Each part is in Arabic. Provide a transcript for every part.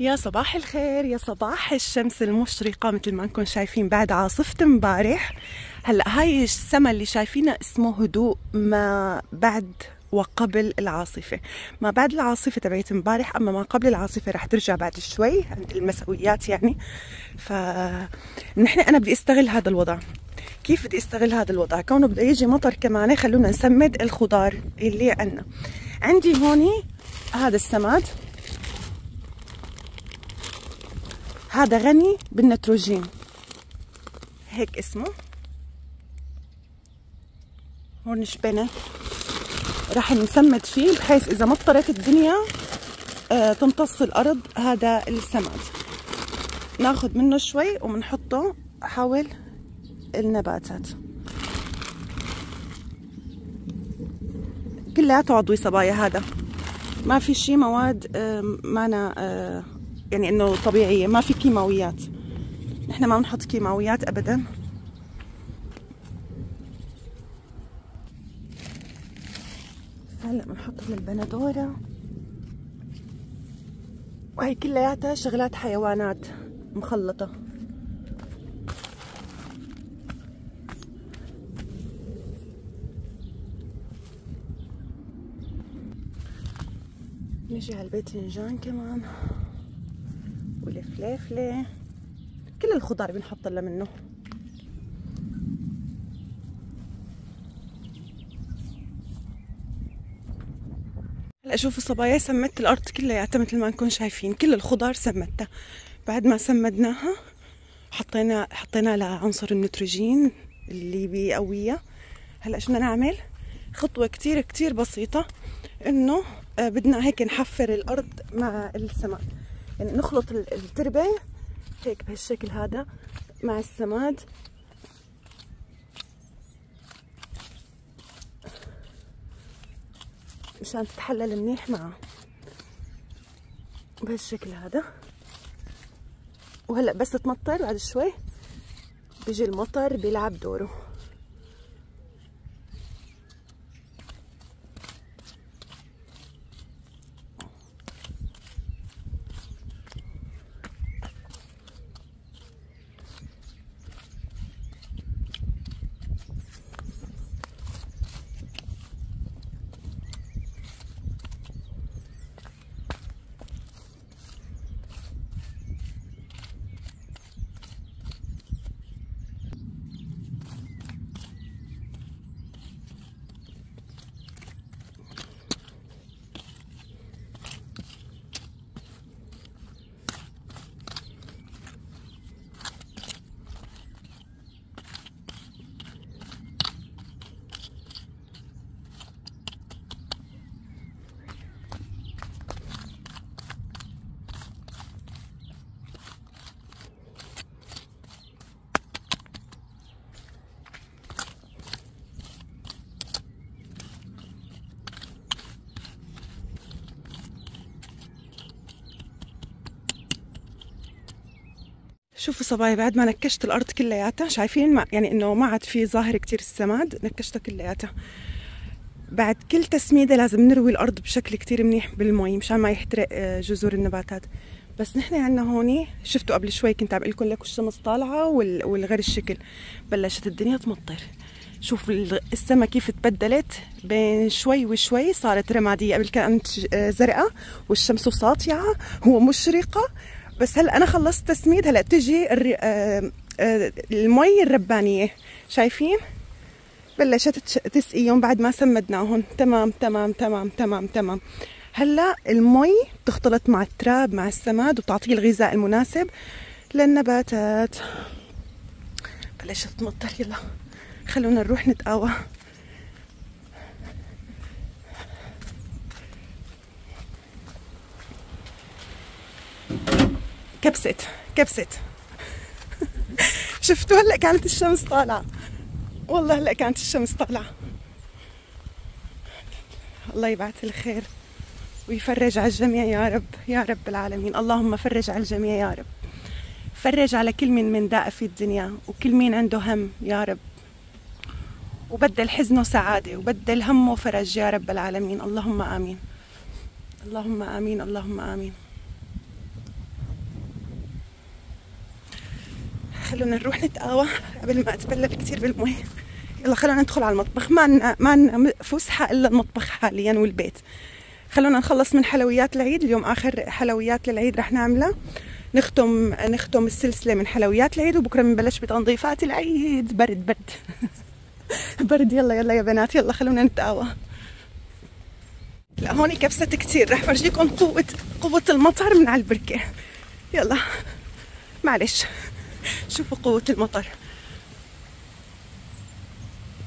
يا صباح الخير يا صباح الشمس المشرقة مثل ما انكم شايفين بعد عاصفة مبارح هلا هاي السما اللي شايفينها اسمه هدوء ما بعد وقبل العاصفة ما بعد العاصفة تبعت مبارح أما ما قبل العاصفة رح ترجع بعد شوي عند المسويات يعني فنحن أنا بدي استغل هذا الوضع كيف بدي استغل هذا الوضع كونه بده يجي مطر كمان خلونا نسمد الخضار اللي عندنا عندي هوني هذا السماد هذا غني بالنيتروجين هيك اسمه هون شبنة رح نسمد فيه بحيث إذا مطرت الدنيا آه تمتص الأرض هذا السماد ناخذ منه شوي وبنحطه حول النباتات كلها عضوي صبايا هذا ما في شي مواد آه، مانا آه، يعني انه طبيعيه ما في كيماويات نحن ما بنحط كيماويات ابدا هلا بنحط البندوره وهي كلياتها شغلات حيوانات مخلطه نجي على الباذنجان كمان الفلافله كل الخضار بنحط لها منه هلا شوفوا صبايا سمدت الارض كلياتها مثل ما انكم شايفين كل الخضار سمدتها بعد ما سمدناها حطينا حطينا لها عنصر النيتروجين اللي بيقويها هلا شو بدنا نعمل خطوه كتير كتير بسيطه انه آه، بدنا هيك نحفر الارض مع السماء يعني نخلط التربة هيك بهالشكل هذا مع السماد مشان تتحلل منيح معه بهالشكل هذا وهلا بس تمطر بعد شوي بيجي المطر بيلعب دوره شوفوا صبايا بعد ما نكشت الارض كلياتها شايفين ما يعني انه ما عاد في ظاهر كتير السماد نكشتها كلياتها بعد كل تسميده لازم نروي الارض بشكل كتير منيح بالمي مشان ما يحترق آه، جذور النباتات بس نحن عندنا هون شفتوا قبل شوي كنت عم لكم لك الشمس طالعه والغير الشكل بلشت الدنيا تمطر شوف السما كيف تبدلت بين شوي وشوي صارت رماديه قبل كانت آه، زرقاء والشمس ساطعه ومشرقه بس هلا انا خلصت تسميد هلا بتجي الري... آه... آه... المي الربانيه شايفين بلشت تسقيهم بعد ما سمدناهم تمام تمام تمام تمام تمام هلا المي بتختلط مع التراب مع السماد وبتعطيه الغذاء المناسب للنباتات بلشت تمطر يلا خلونا نروح نتقاوى thank you كبست كبست شفتوا هلا كانت الشمس طالعه والله هلا كانت الشمس طالعه الله يبعث الخير ويفرج على الجميع يا رب يا رب العالمين اللهم فرج على الجميع يا رب فرج على كل من من داء في الدنيا وكل مين عنده هم يا رب وبدل حزنه سعادة وبدل همه فرج يا رب العالمين اللهم آمين اللهم آمين اللهم آمين خلونا نروح نتقاوى قبل ما اتبلل كثير بالمي يلا خلونا ندخل على المطبخ ما لنا ما لنا فسحه الا المطبخ حاليا والبيت خلونا نخلص من حلويات العيد اليوم اخر حلويات للعيد رح نعملها نختم نختم السلسله من حلويات العيد وبكره بنبلش بتنظيفات العيد برد برد برد يلا يلا يا بنات يلا خلونا نتقاوى لا هون كبست كثير رح فرجيكم قوه قوه المطر من على البركه يلا معلش شوفوا قوة المطر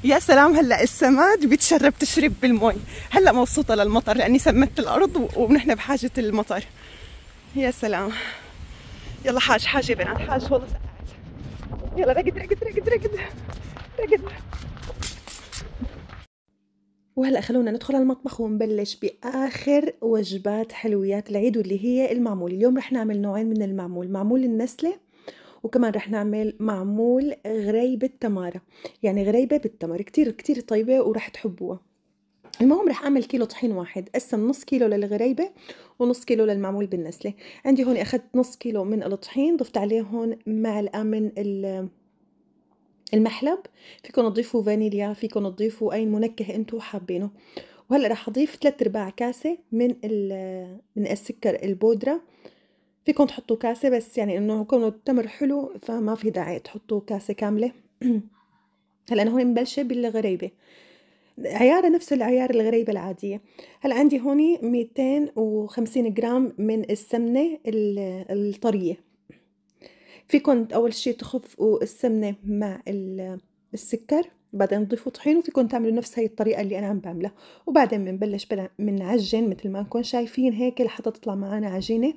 يا سلام هلا السماد بتشرب تشرب بالمي هلا مبسوطة للمطر لأني سمدت الأرض ونحن بحاجة المطر يا سلام يلا حاج حاجة يا بنات حاج والله سقعت يلا رقد رقد رقد رقد رقد وهلا خلونا ندخل على المطبخ ونبلش باخر وجبات حلويات العيد واللي هي المعمول اليوم رح نعمل نوعين من المعمول معمول النسله وكمان رح نعمل معمول غريبة تمارة يعني غريبة بالتمر كتير كتير طيبة ورح تحبوها المهم رح اعمل كيلو طحين واحد قسم نص كيلو للغريبة ونص كيلو للمعمول بالنسلة عندي هون اخذت نص كيلو من الطحين ضفت عليه هون معلقة من المحلب فيكم تضيفوا فانيليا فيكم تضيفوا اي منكه انتم حابينه وهلا رح اضيف 3 ارباع كاسه من من السكر البودره فيكم تحطوا كاسة بس يعني انه كونه التمر حلو فما في داعي تحطوا كاسة كاملة هلا انا هون مبلشة بالغريبة عيارة نفس العيار الغريبة العادية هلا عندي هوني 250 جرام من السمنة الطرية فيكم أول شي تخفقوا السمنة مع السكر بعدين تضيفوا طحين وفيكم تعملوا نفس هي الطريقة اللي أنا عم بعملها وبعدين بنبلش بنعجن مثل ما انكم شايفين هيك لحتى تطلع معنا عجينة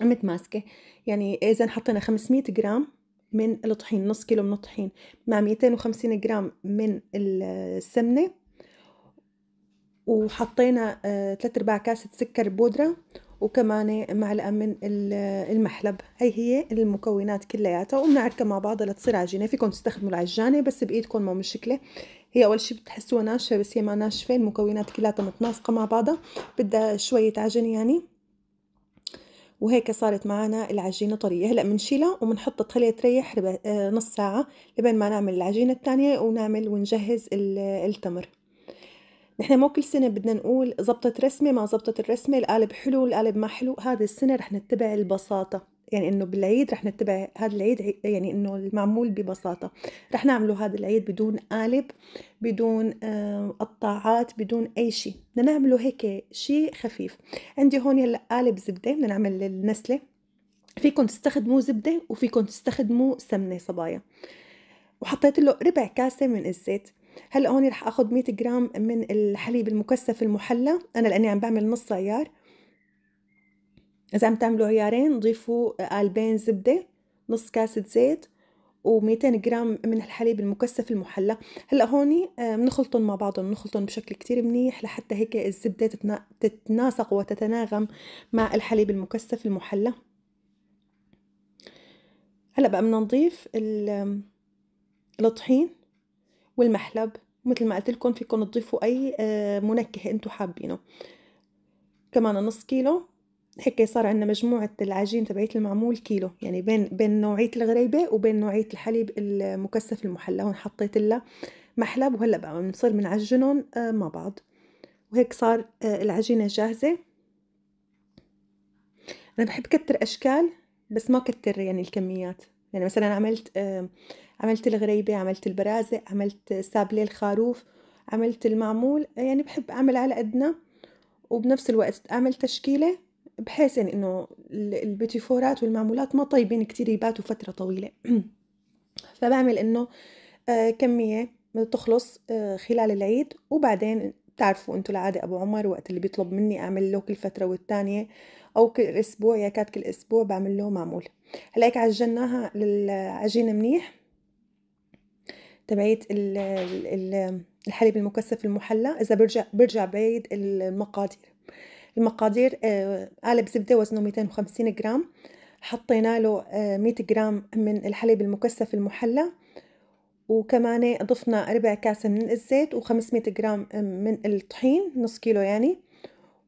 قمت ماسكة يعني إذا حطينا 500 جرام من الطحين نص كيلو من الطحين مع 250 جرام من السمنة وحطينا ثلاث آه، ارباع كاسة سكر بودرة وكمان معلقة من المحلب هي هي المكونات كلياتها وبنعركها مع بعضها لتصير عجينة فيكم تستخدموا العجانة بس بإيدكم ما مشكلة هي أول شي بتحسوها ناشفة بس هي ما ناشفة المكونات كلياتها متناسقة مع بعضها بدها شوية عجن يعني وهيك صارت معنا العجينة طرية هلأ بنشيلها وبنحطها تخليها تريح آه، نص ساعة لبين ما نعمل العجينة الثانية ونعمل ونجهز التمر نحن مو كل سنة بدنا نقول زبطت رسمة ما زبطت الرسمة القالب حلو القالب ما حلو هذا السنة رح نتبع البساطة يعني انه بالعيد رح نتبع هذا العيد يعني انه المعمول ببساطه رح نعمله هذا العيد بدون قالب بدون آه، قطاعات بدون اي شيء بدنا نعمله هيك شيء خفيف عندي هون هلا قالب زبده بدنا نعمل النسله فيكم تستخدموا زبده وفيكم تستخدموا سمنه صبايا وحطيت له ربع كاسه من الزيت هلا هون رح اخذ 100 جرام من الحليب المكثف المحلى انا لاني عم بعمل نص عيار إذا عم تعملوا عيارين ضيفوا قالبين زبدة نص كاسة زيت و200 جرام من الحليب المكثف المحلى هلا هون بنخلطهم آه، مع بعضهم بنخلطهم بشكل كتير منيح لحتى هيك الزبده تتناسق وتتناغم مع الحليب المكثف المحلى هلا بقى بدنا نضيف الطحين والمحلب مثل ما قلت لكم فيكم تضيفوا اي آه، منكه انتم حابينه كمان نص كيلو هيك صار عندنا مجموعة العجين تبعية المعمول كيلو يعني بين بين نوعية الغريبة وبين نوعية الحليب المكثف المحلى هون حطيت لها محلب وهلا بقى بنصير بنعجنهم آه، مع بعض وهيك صار آه، العجينة جاهزة أنا بحب كتر أشكال بس ما كتر يعني الكميات يعني مثلا عملت آه، عملت الغريبة عملت البرازة عملت سابلي الخروف عملت المعمول يعني بحب أعمل على قدنا وبنفس الوقت أعمل تشكيلة بحيث يعني انه البيتيفورات والمعمولات ما طيبين كتير يباتوا فتره طويله فبعمل انه آه، كميه تخلص آه، خلال العيد وبعدين تعرفوا انتوا العادة ابو عمر وقت اللي بيطلب مني اعمل له كل فترة والتانية او كل اسبوع يا كانت كل اسبوع بعمل له معمول هلا هيك عجناها للعجينة منيح تبعيت الحليب المكثف المحلى اذا برجع برجع بعيد المقادير المقادير قالب آه، زبده وزنه 250 جرام حطينا له 100 آه، جرام من الحليب المكثف المحلى وكمان ضفنا ربع كاسة من الزيت و500 جرام آه، من الطحين نص كيلو يعني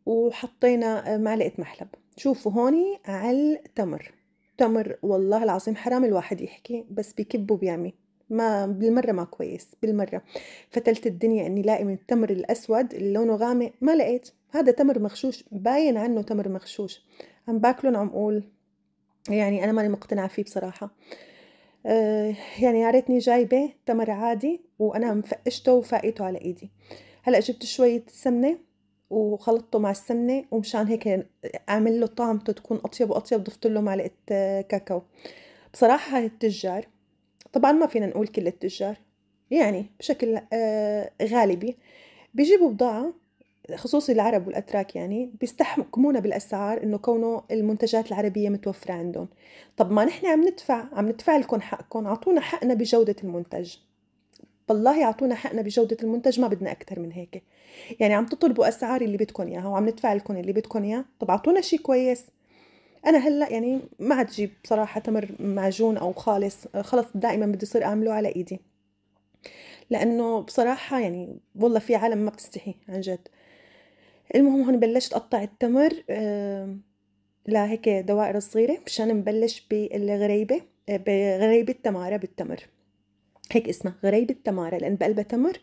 وحطينا معلقة محلب شوفوا هوني على التمر تمر والله العظيم حرام الواحد يحكي بس بكب وبيعمي ما بالمره ما كويس بالمره فتلت الدنيا اني لاقي من التمر الاسود اللي لونه غامق ما لقيت هذا تمر مغشوش باين عنه تمر مغشوش عم باكلن عم اقول يعني انا ماني مقتنعه فيه بصراحه أه يعني يا ريتني جايبه تمر عادي وانا مفقشته وفاقيته على ايدي هلا جبت شويه سمنه وخلطته مع السمنه ومشان هيك اعمل له طعمته تكون اطيب واطيب ضفت له معلقه آه، كاكاو بصراحه هاي التجار طبعا ما فينا نقول كل التجار يعني بشكل آه، غالبي بيجيبوا بضاعه خصوصي العرب والاتراك يعني بيستحكمونا بالاسعار انه كونه المنتجات العربيه متوفره عندهم طب ما نحن عم ندفع عم ندفع لكم حقكم اعطونا حقنا بجوده المنتج بالله اعطونا حقنا بجوده المنتج ما بدنا اكثر من هيك يعني عم تطلبوا اسعار اللي بدكم اياها وعم ندفع لكم اللي بدكم اياه طب اعطونا شيء كويس انا هلا يعني ما عاد جيب بصراحه تمر معجون او خالص خلص دائما بدي صير اعمله على ايدي لانه بصراحه يعني والله في عالم ما بتستحي عن جد المهم هون بلشت اقطع التمر آه، لهيك دوائر صغيره مشان نبلش بالغريبه آه، بغريبه تماره بالتمر هيك اسمها غريبه تماره لان بقلبها تمر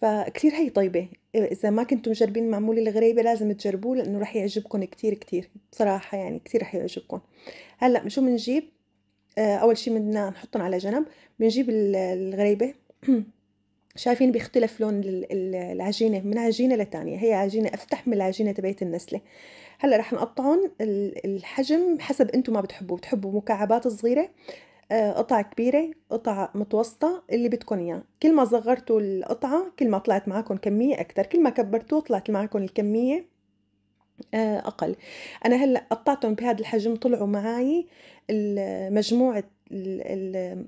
فكتير هي طيبة إذا ما كنتم مجربين معمول الغريبة لازم تجربوه لأنه رح يعجبكم كتير كتير بصراحة يعني كتير رح يعجبكم هلأ شو بنجيب آه، أول شي بدنا نحطهم على جنب بنجيب الغريبة شايفين بيختلف لون العجينة من عجينة لتانية هي عجينة أفتح من العجينة تبعت النسلة هلا رح نقطعهم الحجم حسب انتم ما بتحبوا بتحبوا مكعبات صغيرة آه، قطع كبيرة قطع متوسطة اللي بدكم إياه كل ما صغرتوا القطعة كل ما طلعت معكم كمية أكتر كل ما كبرتوه طلعت معكم الكمية آه، أقل أنا هلأ قطعتهم بهذا الحجم طلعوا معي مجموعة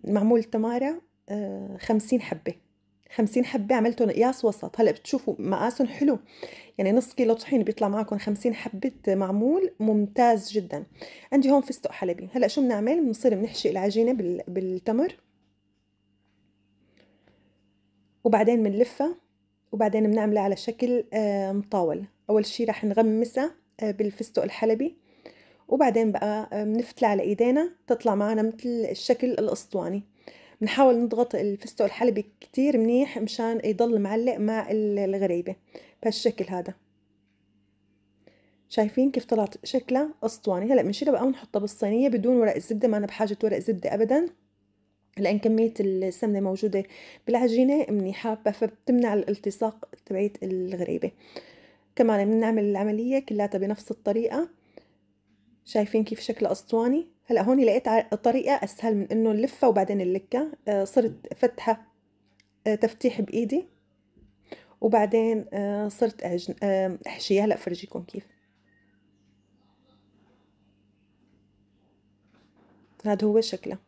معمول التمارة آه، خمسين حبة 50 حبه عملتهم قياس وسط هلا بتشوفوا مقاسهم حلو يعني نص كيلو طحين بيطلع معكم 50 حبه معمول ممتاز جدا عندي هون فستق حلبي هلا شو بنعمل بنصير بنحشي العجينه بال... بالتمر وبعدين بنلفها وبعدين بنعملها على شكل آه، مطاول اول شيء راح نغمسها آه، بالفستق الحلبي وبعدين بقى آه، بنفتلها على ايدينا تطلع معنا مثل الشكل الاسطواني بنحاول نضغط الفستق الحلبي كتير منيح مشان يضل معلق مع الغريبة بهالشكل هذا شايفين كيف طلعت شكلها اسطواني هلا بنشيلها بقى ونحطها بالصينيه بدون ورق الزبده ما انا بحاجه ورق زبده ابدا لان كميه السمنه موجوده بالعجينه منيحه فبتمنع الالتصاق تبعيت الغريبه كمان بنعمل العمليه كلها بنفس الطريقه شايفين كيف شكلها اسطواني هلا هون لقيت طريقه اسهل من انه نلفها وبعدين اللكه آه، صرت فتحه آه، تفتيح بايدي وبعدين آه، صرت احشيها هلا فرجيكم كيف هذا هو شكله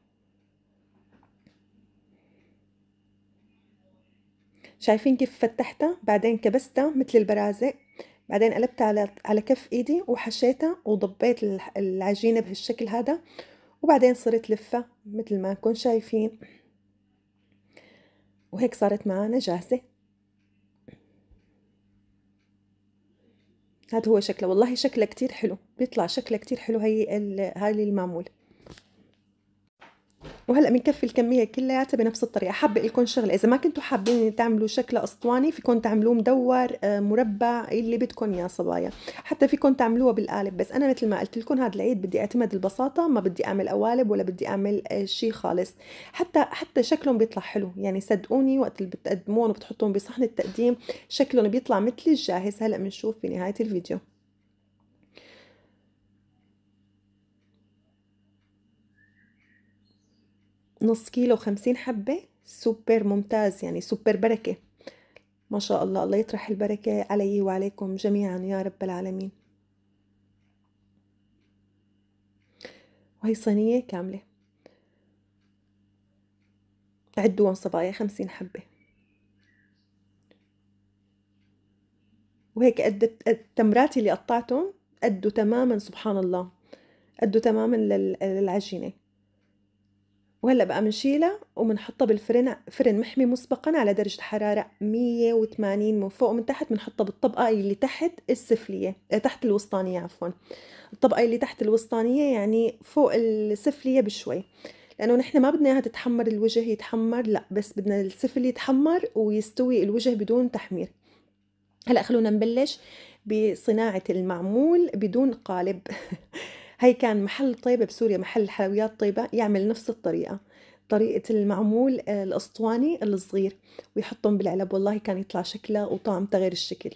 شايفين كيف فتحتها بعدين كبستها مثل البرازق بعدين قلبت على على كف ايدي وحشيتها وضبيت العجينه بهالشكل هذا وبعدين صرت لفه مثل ما نكون شايفين وهيك صارت معنا جاهزه هذا هو شكله والله شكله كتير حلو بيطلع شكله كتير حلو هي هاي المعمول وهلا بنكفي الكميه كلياتها بنفس الطريقه حابه اقول لكم شغله اذا ما كنتوا حابين تعملوا شكل اسطواني فيكم تعملوه مدور آه، مربع اللي بدكم يا صبايا حتى فيكم تعملوها بالقالب بس انا مثل ما قلت لكم هذا العيد بدي اعتمد البساطه ما بدي اعمل قوالب ولا بدي اعمل آه، شيء خالص حتى حتى شكلهم بيطلع حلو يعني صدقوني وقت اللي بتقدمون وبتحطون بصحن التقديم شكلهم بيطلع مثل الجاهز هلا بنشوف بنهايه الفيديو نص كيلو خمسين حبة سوبر ممتاز يعني سوبر بركة ما شاء الله الله يطرح البركة علي وعليكم جميعا يا رب العالمين وهي صينية كاملة عدوهم صبايا خمسين حبة وهيك قد التمرات اللي قطعتهم قدوا تماما سبحان الله قدوا تماما للعجينة وهلا بقى بنشيلها وبنحطها بالفرن فرن محمي مسبقا على درجه حراره 180 من فوق ومن تحت بنحطها بالطبقه اللي تحت السفليه آه، تحت الوسطانيه عفوا الطبقه اللي تحت الوسطانيه يعني فوق السفليه بشوي لانه نحن ما بدنا اياها تتحمر الوجه يتحمر لا بس بدنا السفل يتحمر ويستوي الوجه بدون تحمير هلا خلونا نبلش بصناعه المعمول بدون قالب هي كان محل طيبة بسوريا محل حلويات طيبة يعمل نفس الطريقة طريقة المعمول آه، الأسطواني الصغير ويحطهم بالعلب والله كان يطلع شكلها وطعمتها غير الشكل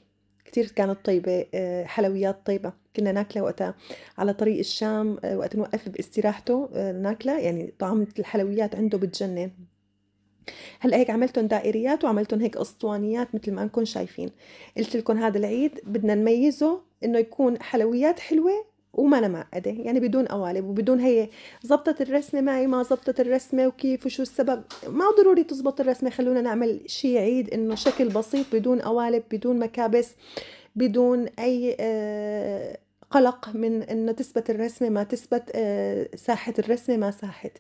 كتير كانت طيبة آه، حلويات طيبة كنا ناكلها وقتها على طريق الشام آه، وقت نوقف باستراحته ناكلها يعني طعمة الحلويات عنده بتجنن هلا هيك عملتهم دائريات وعملتهم هيك اسطوانيات مثل ما انكم شايفين قلت لكم هذا العيد بدنا نميزه انه يكون حلويات حلوه وما أنا معقدة يعني بدون قوالب وبدون هي زبطت الرسمة معي ما زبطت الرسمة وكيف وشو السبب ما ضروري تزبط الرسمة خلونا نعمل شيء عيد إنه شكل بسيط بدون قوالب بدون مكابس بدون أي آه، قلق من إنه تثبت الرسمة ما تثبت آه، ساحة الرسمة ما ساحت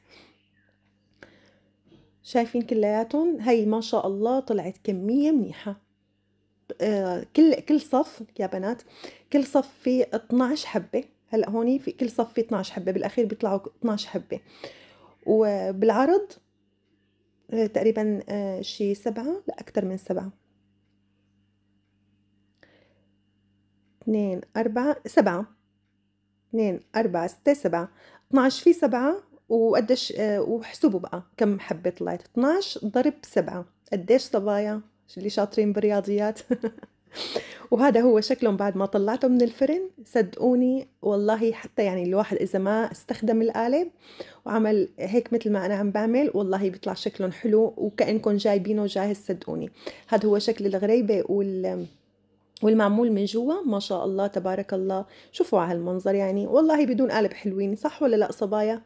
شايفين كلياتهم هي ما شاء الله طلعت كمية منيحة آه، كل كل صف يا بنات كل صف فيه 12 حبة هلا هون في كل صف في 12 حبه بالاخير بيطلعوا 12 حبه وبالعرض آه، تقريبا آه، شي سبعة لا أكثر من سبعة اثنين أربعة سبعة اثنين أربعة ستة سبعة 12 في سبعة وقديش آه، وحسبوا بقى كم حبة طلعت 12 ضرب سبعة قديش صبايا اللي شاطرين بالرياضيات وهذا هو شكلهم بعد ما طلعته من الفرن صدقوني والله حتى يعني الواحد اذا ما استخدم القالب وعمل هيك مثل ما انا عم بعمل والله بيطلع شكلهم حلو وكانكم جايبينه جاهز صدقوني هذا هو شكل الغريبه وال والمعمول من جوا ما شاء الله تبارك الله شوفوا على هالمنظر يعني والله بدون قالب حلوين صح ولا لا صبايا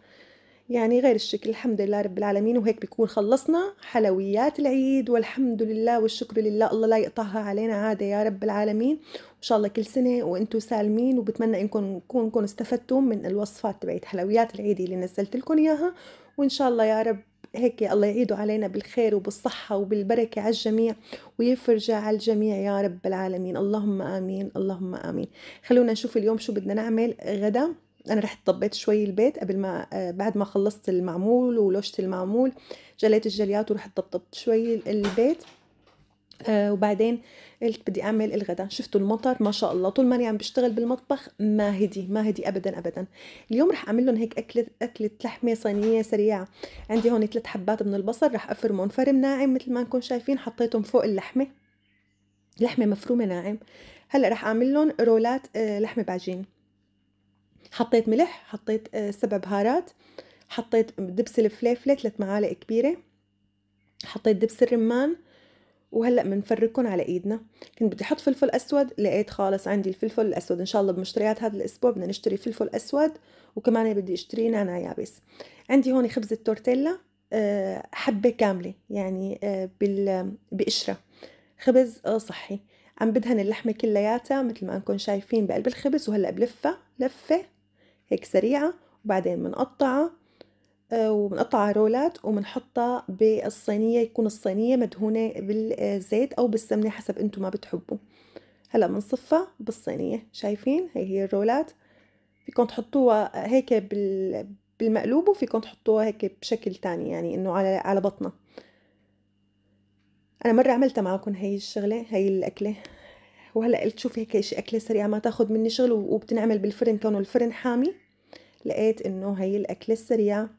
يعني غير الشكل الحمد لله رب العالمين وهيك بيكون خلصنا حلويات العيد والحمد لله والشكر لله الله لا يقطعها علينا عادة يا رب العالمين وإن شاء الله كل سنة وأنتم سالمين وبتمنى إنكم كون استفدتم من الوصفات تبعت حلويات العيد اللي نزلت لكم إياها وإن شاء الله يا رب هيك الله يعيده علينا بالخير وبالصحة وبالبركة على الجميع ويفرجها على الجميع يا رب العالمين اللهم آمين اللهم آمين خلونا نشوف اليوم شو بدنا نعمل غدا انا رحت طبيت شوي البيت قبل ما آه، بعد ما خلصت المعمول ولوشت المعمول جليت الجليات ورحت طبطبت شوي البيت آه وبعدين قلت بدي اعمل الغداء شفتوا المطر ما شاء الله طول ما انا عم بشتغل بالمطبخ ما هدي ما هدي ابدا ابدا اليوم رح اعمل لهم هيك اكله اكله لحمه صينيه سريعه عندي هون ثلاث حبات من البصل رح افرمهم فرم ناعم مثل ما انكم شايفين حطيتهم فوق اللحمه لحمه مفرومه ناعم هلا رح اعمل لهم رولات آه، لحمه بعجين حطيت ملح حطيت آه، سبع بهارات حطيت دبس الفليفله ثلاث معالق كبيره حطيت دبس الرمان وهلا بنفركهم على ايدنا كنت بدي احط فلفل اسود لقيت خالص عندي الفلفل الاسود ان شاء الله بمشتريات هذا الاسبوع بدنا نشتري فلفل اسود وكمان بدي اشتري نعناع يابس عندي هون خبز التورتيلا آه، حبه كامله يعني آه، بال بقشره خبز صحي عم بدهن اللحمه كلياتها مثل ما انكم شايفين بقلب الخبز وهلا بلفها لفه هيك سريعة وبعدين بنقطعها وبنقطع آه، رولات وبنحطها بالصينية يكون الصينية مدهونة بالزيت أو بالسمنة حسب انتم ما بتحبوا هلا بنصفها بالصينية شايفين هي هي الرولات فيكم تحطوها هيك بالمقلوب وفيكم تحطوها هيك بشكل تاني يعني انه على على بطنها انا مرة عملتها معكم هي الشغلة هي الاكلة وهلا قلت شوفي هيك شيء اكله سريعه ما تاخذ مني شغل وبتنعمل بالفرن كونه الفرن حامي لقيت انه هي الاكله السريعه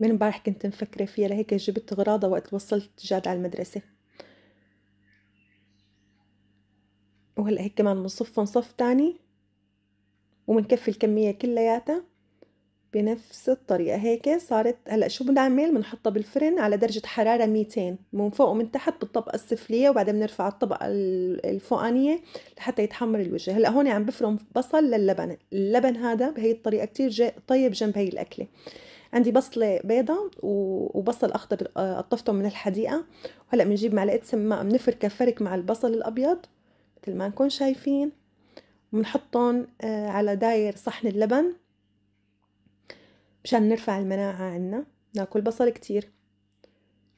من امبارح كنت مفكره فيها لهيك جبت غراضه وقت وصلت جاد على المدرسه وهلا هيك كمان بنصفهم صف تاني وبنكفي الكميه كلياتها بنفس الطريقة هيك صارت هلأ شو بنعمل بنحطها بالفرن على درجة حرارة 200 من فوق ومن تحت بالطبقة السفلية وبعدين بنرفع الطبقة الفوقانية لحتى يتحمر الوجه هلأ هون عم بفرم بصل للبن اللبن هذا بهي الطريقة كتير طيب جنب هي الأكلة عندي بصلة بيضة وبصل أخضر آه، قطفتهم من الحديقة وهلأ بنجيب معلقة سماء بنفركها فرك مع البصل الأبيض مثل ما نكون شايفين وبنحطهم آه، على داير صحن اللبن مشان نرفع المناعة عنا ناكل بصل كتير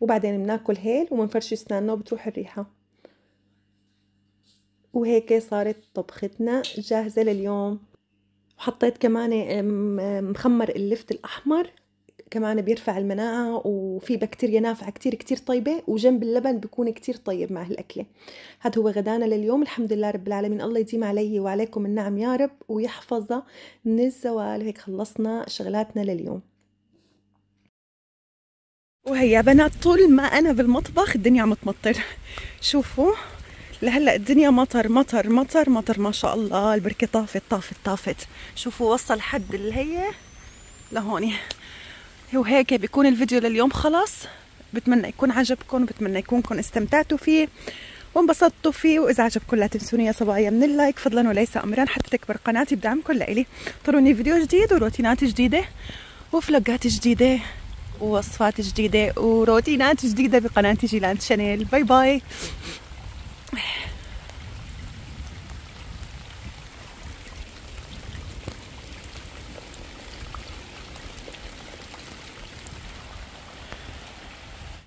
وبعدين بناكل هيل ومنفرش اسناننا وبتروح الريحة وهيك صارت طبختنا جاهزة لليوم وحطيت كمان مخمر اللفت الأحمر كمان بيرفع المناعة وفي بكتيريا نافعة كتير كتير طيبة وجنب اللبن بيكون كتير طيب مع هالأكلة هذا هو غدانا لليوم الحمد لله رب العالمين الله يديم علي وعليكم النعم يا رب ويحفظ من الزوال هيك خلصنا شغلاتنا لليوم وهيا بنات طول ما انا بالمطبخ الدنيا عم تمطر شوفوا لهلا الدنيا مطر مطر مطر مطر ما شاء الله البركه طافت طافت طافت شوفوا وصل حد اللي هي لهوني وهيك بيكون الفيديو لليوم خلص بتمنى يكون عجبكم بتمنى يكونكم استمتعتوا فيه وانبسطتوا فيه واذا عجبكم لا تنسوني يا صبايا من اللايك فضلا وليس امرا حتى تكبر قناتي بدعمكم لإلي طروني فيديو جديد وروتينات جديده وفلوقات جديده ووصفات جديده وروتينات جديده بقناتي جيلان شانيل باي باي